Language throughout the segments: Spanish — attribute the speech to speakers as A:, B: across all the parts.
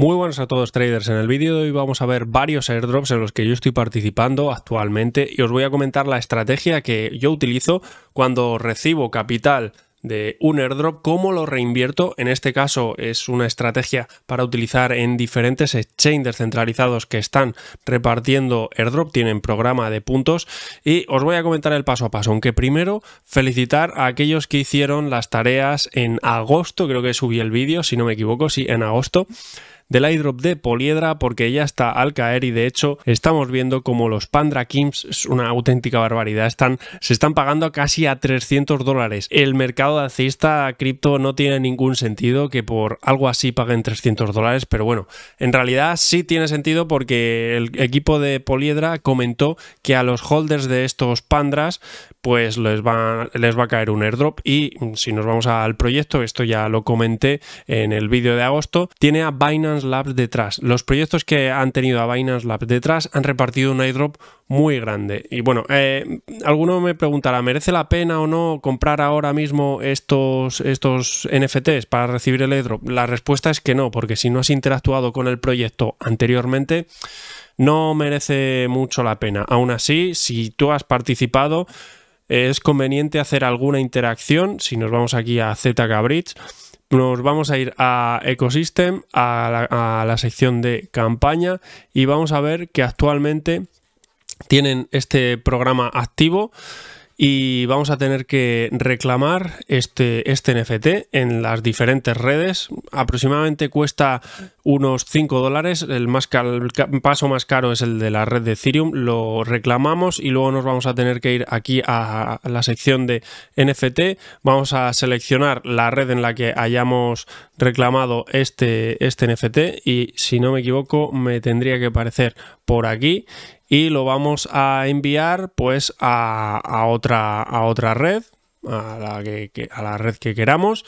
A: Muy buenas a todos traders, en el vídeo de hoy vamos a ver varios airdrops en los que yo estoy participando actualmente y os voy a comentar la estrategia que yo utilizo cuando recibo capital de un airdrop, cómo lo reinvierto. En este caso es una estrategia para utilizar en diferentes exchanges centralizados que están repartiendo airdrop, tienen programa de puntos y os voy a comentar el paso a paso. Aunque primero felicitar a aquellos que hicieron las tareas en agosto, creo que subí el vídeo, si no me equivoco, sí, en agosto del airdrop de Poliedra porque ya está al caer y de hecho estamos viendo como los Pandra Kims, es una auténtica barbaridad, están, se están pagando casi a 300 dólares. El mercado de alcista cripto no tiene ningún sentido que por algo así paguen 300 dólares, pero bueno, en realidad sí tiene sentido porque el equipo de Poliedra comentó que a los holders de estos Pandras pues les va, les va a caer un airdrop y si nos vamos al proyecto, esto ya lo comenté en el vídeo de agosto, tiene a Binance Lab Labs detrás. Los proyectos que han tenido a Binance Labs detrás han repartido un airdrop muy grande. Y bueno, eh, alguno me preguntará, ¿merece la pena o no comprar ahora mismo estos, estos NFTs para recibir el airdrop? La respuesta es que no, porque si no has interactuado con el proyecto anteriormente, no merece mucho la pena. Aún así, si tú has participado, es conveniente hacer alguna interacción, si nos vamos aquí a ZK Bridge, nos vamos a ir a Ecosystem, a la, sección de campaña y vamos a ver que actualmente tienen este programa activo y vamos a tener que reclamar este, este NFT en las diferentes redes. Aproximadamente cuesta unos 5 dólares, el, más paso más caro es el de la red de Ethereum, lo reclamamos y luego nos vamos a tener que ir aquí a la sección de NFT, vamos a seleccionar la red en la que hayamos reclamado este, este NFT y si no me equivoco me tendría que aparecer por aquí y lo vamos a enviar pues a, otra, a otra red a la, red que queramos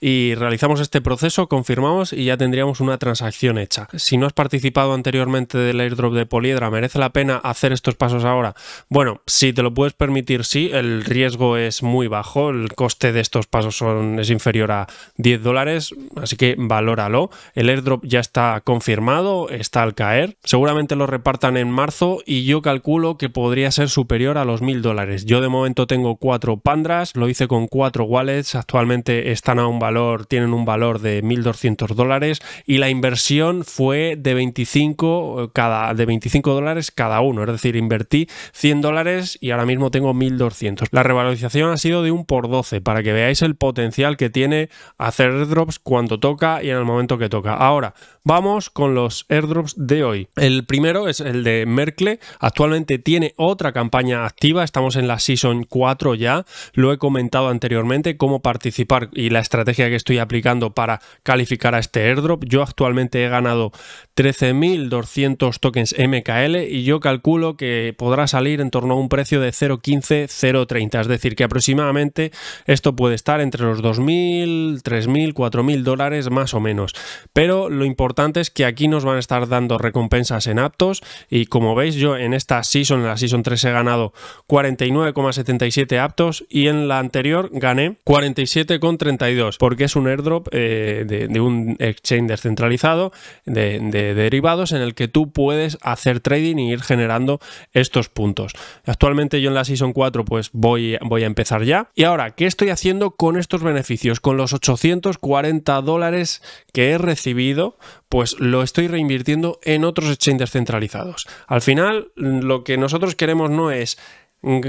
A: y realizamos este proceso, confirmamos y ya tendríamos una transacción hecha. Si no has participado anteriormente del airdrop de Poliedra, ¿merece la pena hacer estos pasos ahora? Bueno, si te lo puedes permitir, sí, el riesgo es muy bajo, el coste de estos pasos son, es inferior a 10 dólares, así que valóralo. El airdrop ya está confirmado, está al caer, seguramente lo repartan en marzo y yo calculo que podría ser superior a los 1000 dólares. Yo de momento tengo 4 pandras, lo hice con cuatro wallets, actualmente están a un valor, tienen un valor de 1.200 dólares y la inversión fue de 25, eh, cada, de 25 dólares cada uno, es decir, invertí 100 dólares y ahora mismo tengo 1.200. La revalorización ha sido de 1 por 12 para que veáis el potencial que tiene hacer airdrops cuando toca y en el momento que toca. Ahora, vamos con los airdrops de hoy. El primero es el de Merkle, actualmente tiene otra campaña activa, estamos en la Season 4 ya, lo comentado anteriormente cómo participar y la estrategia que estoy aplicando para calificar a este airdrop. Yo actualmente he ganado 13.200 tokens MKL y yo calculo que podrá salir en torno a un precio de 0.15, 0.30. Es decir, que aproximadamente esto puede estar entre los 2.000, 3.000, 4.000 dólares más o menos. Pero lo importante es que aquí nos van a estar dando recompensas en aptos y como veis yo en esta season, en la season 3 he ganado 49,77 aptos y en la anterior gané 47,32 porque es un airdrop eh, de, un exchange descentralizado de, derivados en el que tú puedes hacer trading y ir generando estos puntos. Actualmente yo en la Season 4 pues voy, voy a empezar ya. Y ahora, ¿qué estoy haciendo con estos beneficios? Con los 840 dólares que he recibido pues lo estoy reinvirtiendo en otros exchanges centralizados. Al final, lo que nosotros queremos no es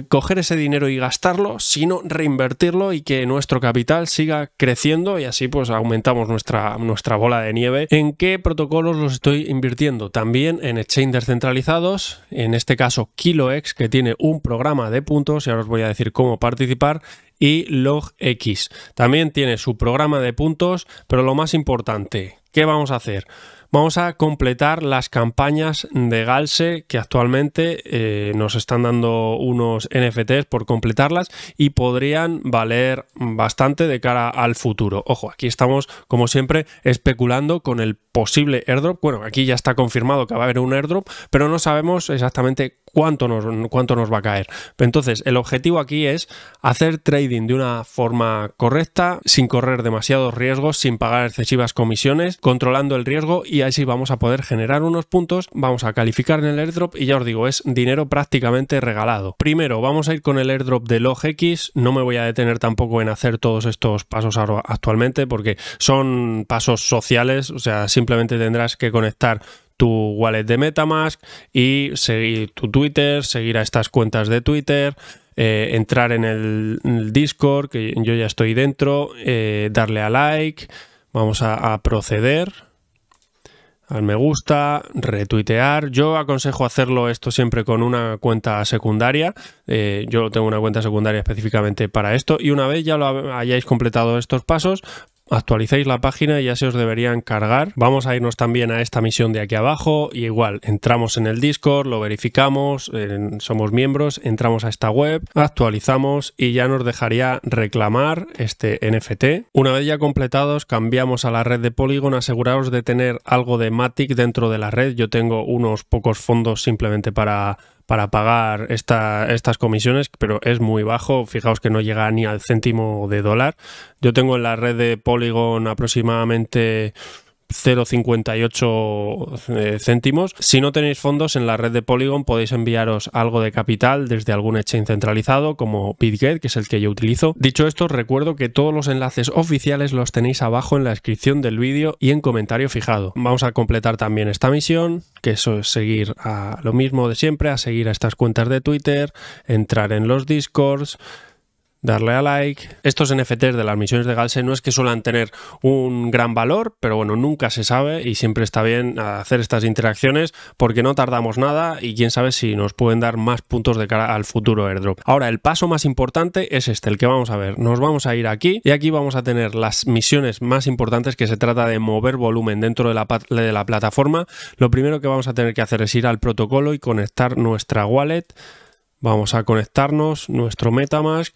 A: coger ese dinero y gastarlo, sino reinvertirlo y que nuestro capital siga creciendo y así pues aumentamos nuestra, nuestra bola de nieve. ¿En qué protocolos los estoy invirtiendo? También en exchanges centralizados, en este caso KiloX que tiene un programa de puntos y ahora os voy a decir cómo participar y LogX. También tiene su programa de puntos, pero lo más importante, ¿qué vamos a hacer? Vamos a completar las campañas de Galse que actualmente eh, nos están dando unos NFTs por completarlas y podrían valer bastante de cara al futuro. Ojo, aquí estamos como siempre especulando con el posible airdrop. Bueno, aquí ya está confirmado que va a haber un airdrop, pero no sabemos exactamente cuánto nos, cuánto nos va a caer. Entonces, el objetivo aquí es hacer trading de una forma correcta, sin correr demasiados riesgos, sin pagar excesivas comisiones, controlando el riesgo y así vamos a poder generar unos puntos, vamos a calificar en el airdrop y ya os digo, es dinero prácticamente regalado. Primero, vamos a ir con el airdrop de LogX, no me voy a detener tampoco en hacer todos estos pasos actualmente porque son pasos sociales, o sea, si simplemente tendrás que conectar tu wallet de Metamask y seguir tu Twitter, seguir a estas cuentas de Twitter, eh, entrar en el, Discord, que yo ya estoy dentro, eh, darle a like, vamos a, proceder al me gusta, retuitear. Yo aconsejo hacerlo esto siempre con una cuenta secundaria. Eh, yo tengo una cuenta secundaria específicamente para esto. Y una vez ya lo hayáis completado estos pasos, actualizáis la página y ya se os deberían cargar. Vamos a irnos también a esta misión de aquí abajo y igual entramos en el Discord, lo verificamos, somos miembros, entramos a esta web, actualizamos y ya nos dejaría reclamar este NFT. Una vez ya completados cambiamos a la red de Polygon, aseguraros de tener algo de Matic dentro de la red. Yo tengo unos pocos fondos simplemente para para pagar estas comisiones, pero es muy bajo. Fijaos que no llega ni al céntimo de dólar. Yo tengo en la red de Polygon aproximadamente 0,58 eh, céntimos. Si no tenéis fondos en la red de Polygon podéis enviaros algo de capital desde algún exchange centralizado como Bitget, que es el que yo utilizo. Dicho esto, recuerdo que todos los enlaces oficiales los tenéis abajo en la descripción del vídeo y en comentario fijado. Vamos a completar también esta misión, que es seguir a lo mismo de siempre, a seguir a estas cuentas de Twitter, entrar en los Discords, darle a like. Estos NFTs de las misiones de galse no es que suelen tener un gran valor, pero bueno, nunca se sabe y siempre está bien hacer estas interacciones porque no tardamos nada y quién sabe si nos pueden dar más puntos de cara al futuro airdrop. Ahora, el paso más importante es este, el que vamos a ver. Nos vamos a ir aquí y aquí vamos a tener las misiones más importantes que se trata de mover volumen dentro de la plataforma. Lo primero que vamos a tener que hacer es ir al protocolo y conectar nuestra wallet. Vamos a conectarnos, nuestro Metamask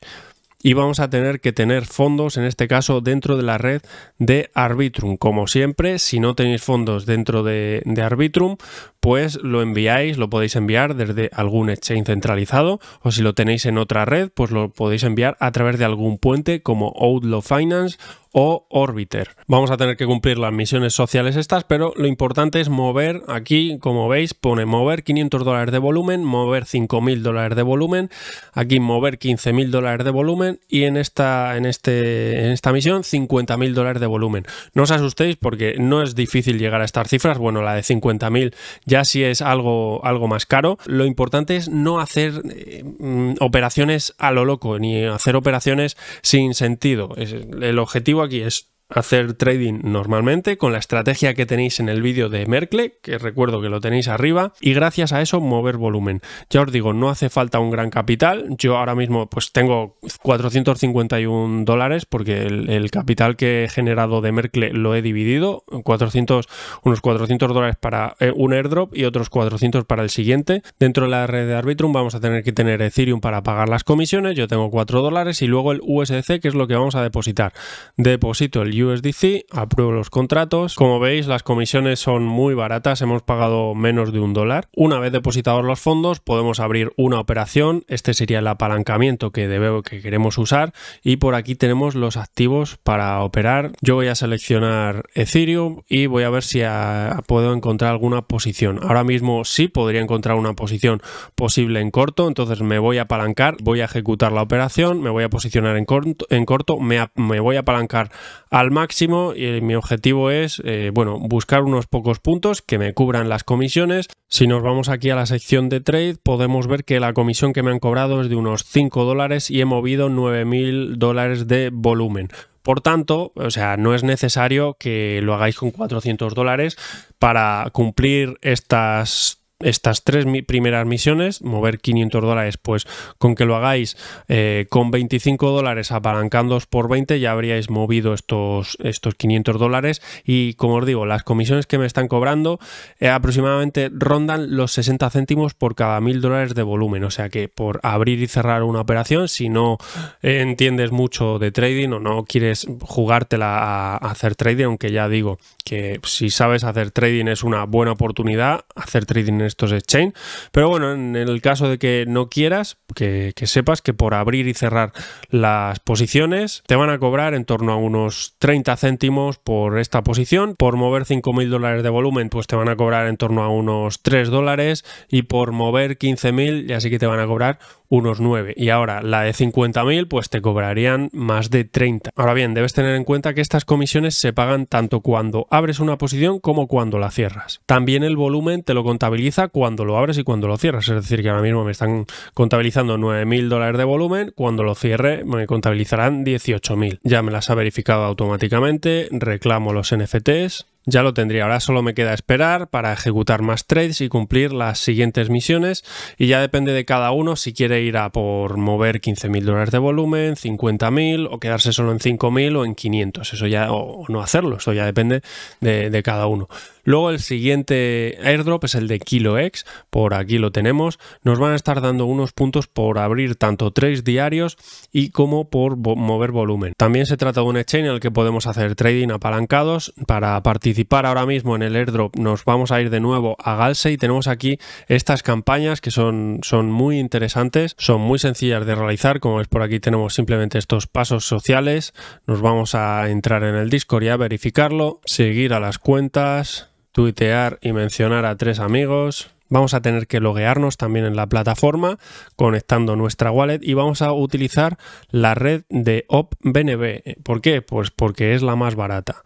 A: y vamos a tener que tener fondos, en este caso, dentro de la red de Arbitrum. Como siempre, si no tenéis fondos dentro de, Arbitrum, pues lo enviáis, lo podéis enviar desde algún exchange centralizado o si lo tenéis en otra red, pues lo podéis enviar a través de algún puente como Outlaw Finance o Orbiter. Vamos a tener que cumplir las misiones sociales estas, pero lo importante es mover, aquí como veis pone mover 500 dólares de volumen, mover 5.000 dólares de volumen, aquí mover 15.000 dólares de volumen y en esta, en este, en esta misión 50.000 dólares de volumen. No os asustéis porque no es difícil llegar a estas cifras, bueno, la de 50.000 ya si es algo, algo más caro. Lo importante es no hacer eh, mm, operaciones a lo loco, ni hacer operaciones sin sentido. el objetivo drogi jest. hacer trading normalmente con la estrategia que tenéis en el vídeo de Merkle, que recuerdo que lo tenéis arriba, y gracias a eso mover volumen. Ya os digo, no hace falta un gran capital. Yo ahora mismo pues tengo 451 dólares porque el, capital que he generado de Merkle lo he dividido, 400, unos 400 dólares para eh, un airdrop y otros 400 para el siguiente. Dentro de la red de Arbitrum vamos a tener que tener Ethereum para pagar las comisiones, yo tengo 4 dólares y luego el USDC que es lo que vamos a depositar. Deposito el USDC, apruebo los contratos. Como veis, las comisiones son muy baratas, hemos pagado menos de un dólar. Una vez depositados los fondos, podemos abrir una operación. Este sería el apalancamiento que, debe, que queremos usar. Y por aquí tenemos los activos para operar. Yo voy a seleccionar Ethereum y voy a ver si ah, puedo encontrar alguna posición. Ahora mismo sí podría encontrar una posición posible en corto, entonces me voy a apalancar, voy a ejecutar la operación, me voy a posicionar en corto, en corto me, me voy a apalancar al máximo y eh, mi objetivo es, eh, bueno, buscar unos pocos puntos que me cubran las comisiones. Si nos vamos aquí a la sección de trade, podemos ver que la comisión que me han cobrado es de unos 5 dólares y he movido 9.000 dólares de volumen. Por tanto, o sea, no es necesario que lo hagáis con 400 dólares para cumplir estas estas tres primeras misiones, mover 500 dólares, pues con que lo hagáis eh, con 25 dólares apalancándoos por 20 ya habríais movido estos, estos 500 dólares y como os digo, las comisiones que me están cobrando eh, aproximadamente rondan los 60 céntimos por cada 1000 dólares de volumen, o sea que por abrir y cerrar una operación, si no eh, entiendes mucho de trading o no quieres jugártela a, hacer trading, aunque ya digo que si sabes hacer trading es una buena oportunidad, hacer trading estos exchange. Pero bueno, en el caso de que no quieras, que, sepas que por abrir y cerrar las posiciones te van a cobrar en torno a unos 30 céntimos por esta posición. Por mover 5.000 dólares de volumen, pues te van a cobrar en torno a unos 3 dólares. Y por mover 15.000, ya sí que te van a cobrar unos 9. Y ahora la de 50.000, pues te cobrarían más de 30. Ahora bien, debes tener en cuenta que estas comisiones se pagan tanto cuando abres una posición como cuando la cierras. También el volumen te lo contabiliza cuando lo abres y cuando lo cierras. Es decir, que ahora mismo me están contabilizando 9.000 dólares de volumen, cuando lo cierre me contabilizarán 18.000. Ya me las ha verificado automáticamente, reclamo los NFTs, ya lo tendría. Ahora solo me queda esperar para ejecutar más trades y cumplir las siguientes misiones. Y ya depende de cada uno si quiere ir a por mover 15.000 dólares de volumen, 50.000 o quedarse solo en 5.000 o en 500. Eso ya, o no hacerlo, eso ya depende de, cada uno. Luego el siguiente airdrop es el de KiloX, por aquí lo tenemos. Nos van a estar dando unos puntos por abrir tanto trades diarios y como por mover volumen. También se trata de un exchange en el que podemos hacer trading apalancados para participar participar ahora mismo en el airdrop, nos vamos a ir de nuevo a Galse y tenemos aquí estas campañas que son, son muy interesantes, son muy sencillas de realizar, como ves por aquí tenemos simplemente estos pasos sociales, nos vamos a entrar en el Discord y a verificarlo, seguir a las cuentas, tuitear y mencionar a tres amigos, vamos a tener que loguearnos también en la plataforma conectando nuestra wallet y vamos a utilizar la red de OpBNB. ¿Por qué? Pues porque es la más barata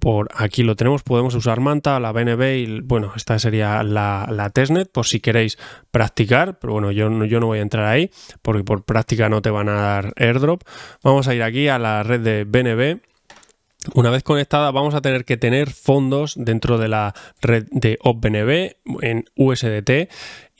A: por aquí lo tenemos, podemos usar Manta, la BNB y bueno, esta sería la, la testnet por si queréis practicar, pero bueno, yo no, yo no voy a entrar ahí porque por práctica no te van a dar airdrop. Vamos a ir aquí a la red de BNB. Una vez conectada vamos a tener que tener fondos dentro de la red de OpBNB en USDT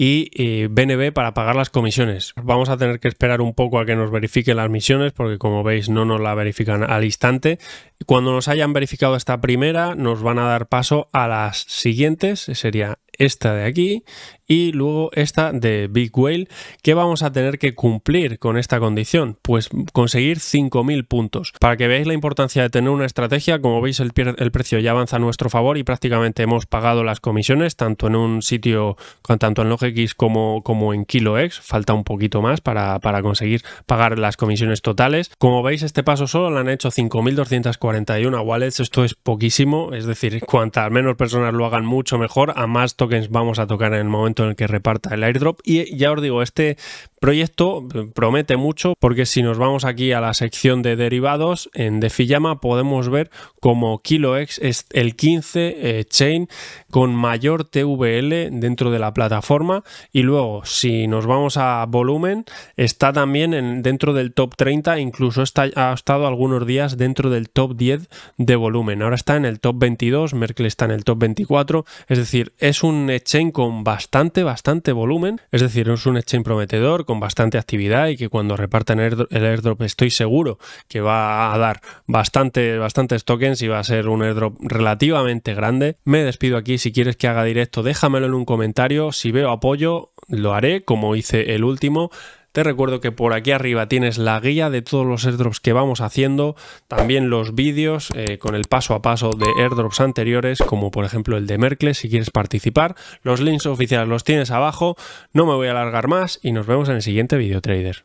A: y BNB eh, para pagar las comisiones. Vamos a tener que esperar un poco a que nos verifiquen las misiones porque como veis no nos la verifican al instante. Cuando nos hayan verificado esta primera nos van a dar paso a las siguientes, sería esta de aquí y luego esta de Big Whale, que vamos a tener que cumplir con esta condición, pues conseguir 5.000 puntos. Para que veáis la importancia de tener una estrategia, como veis el, precio ya avanza a nuestro favor y prácticamente hemos pagado las comisiones, tanto en un sitio, tanto en Logic X como, como en Kilo X, falta un poquito más para, para conseguir pagar las comisiones totales. Como veis, este paso solo lo han hecho 5.241 wallets, esto es poquísimo, es decir, cuantas menos personas lo hagan mucho mejor, a más tokens vamos a tocar en el momento en el que reparta el airdrop. Y ya os digo, este Proyecto eh, promete mucho porque si nos vamos aquí a la sección de derivados en defi podemos ver como KiloX es el 15 eh, chain con mayor TVL dentro de la plataforma y luego si nos vamos a volumen está también en, dentro del top 30 incluso está, ha estado algunos días dentro del top 10 de volumen ahora está en el top 22 Merkel está en el top 24 es decir es un exchange con bastante bastante volumen es decir es un exchange prometedor con bastante actividad y que cuando repartan el airdrop estoy seguro que va a dar bastante, bastantes tokens y va a ser un airdrop relativamente grande. Me despido aquí, si quieres que haga directo déjamelo en un comentario, si veo apoyo lo haré como hice el último. Te recuerdo que por aquí arriba tienes la guía de todos los airdrops que vamos haciendo, también los vídeos eh, con el paso a paso de airdrops anteriores, como por ejemplo el de Merkle, si quieres participar. Los links oficiales los tienes abajo. No me voy a alargar más y nos vemos en el siguiente vídeo, trader.